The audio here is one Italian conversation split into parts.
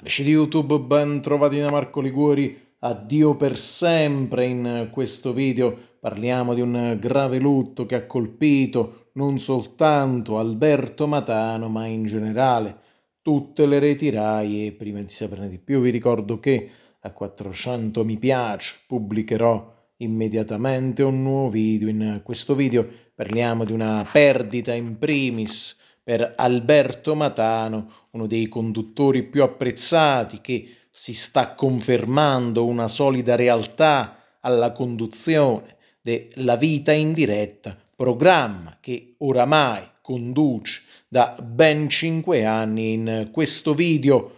Amici di YouTube, ben trovati da Marco Liguori. Addio per sempre in questo video. Parliamo di un grave lutto che ha colpito non soltanto Alberto Matano, ma in generale tutte le reti RAI. E prima di saperne di più vi ricordo che a 400 mi piace pubblicherò immediatamente un nuovo video. In questo video parliamo di una perdita in primis per Alberto Matano, uno dei conduttori più apprezzati che si sta confermando una solida realtà alla conduzione della vita in diretta, programma che oramai conduce da ben cinque anni. In questo video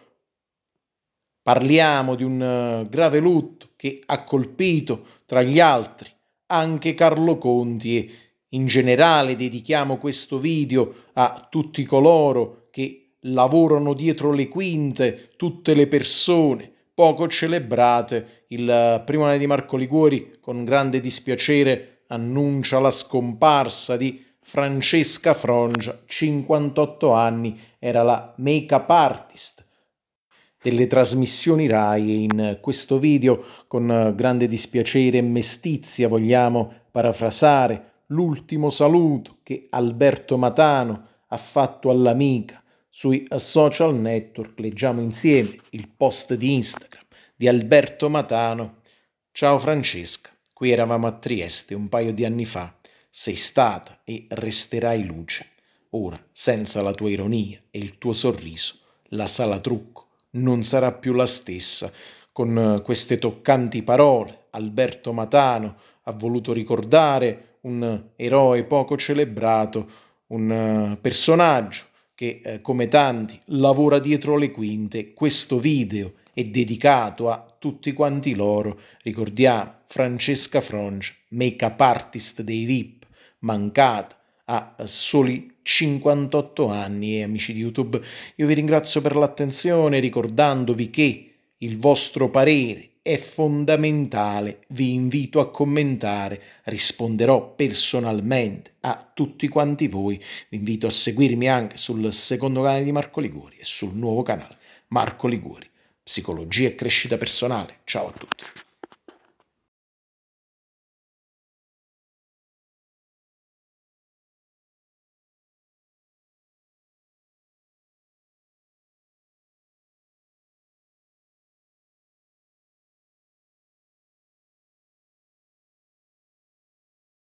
parliamo di un eh, grave lutto che ha colpito, tra gli altri, anche Carlo Conti in generale dedichiamo questo video a tutti coloro che lavorano dietro le quinte, tutte le persone poco celebrate. Il eh, primo anno di Marco Liguori con grande dispiacere annuncia la scomparsa di Francesca Frongia, 58 anni, era la make-up artist delle trasmissioni RAI e in questo video con eh, grande dispiacere e mestizia vogliamo parafrasare l'ultimo saluto che Alberto Matano ha fatto all'amica sui social network. Leggiamo insieme il post di Instagram di Alberto Matano. Ciao Francesca, qui eravamo a Trieste un paio di anni fa. Sei stata e resterai luce. Ora, senza la tua ironia e il tuo sorriso, la sala trucco non sarà più la stessa. Con eh, queste toccanti parole, Alberto Matano ha voluto ricordare un eroe poco celebrato, un eh, personaggio che eh, come tanti lavora dietro le quinte. Questo video è dedicato a tutti quanti loro. Ricordiamo Francesca Fronge, make-up artist dei VIP, mancata a soli 58 anni e eh, amici di YouTube. Io vi ringrazio per l'attenzione ricordandovi che il vostro parere è fondamentale. Vi invito a commentare, risponderò personalmente a tutti quanti voi. Vi invito a seguirmi anche sul secondo canale di Marco Liguri e sul nuovo canale Marco Liguri, Psicologia e Crescita Personale. Ciao a tutti.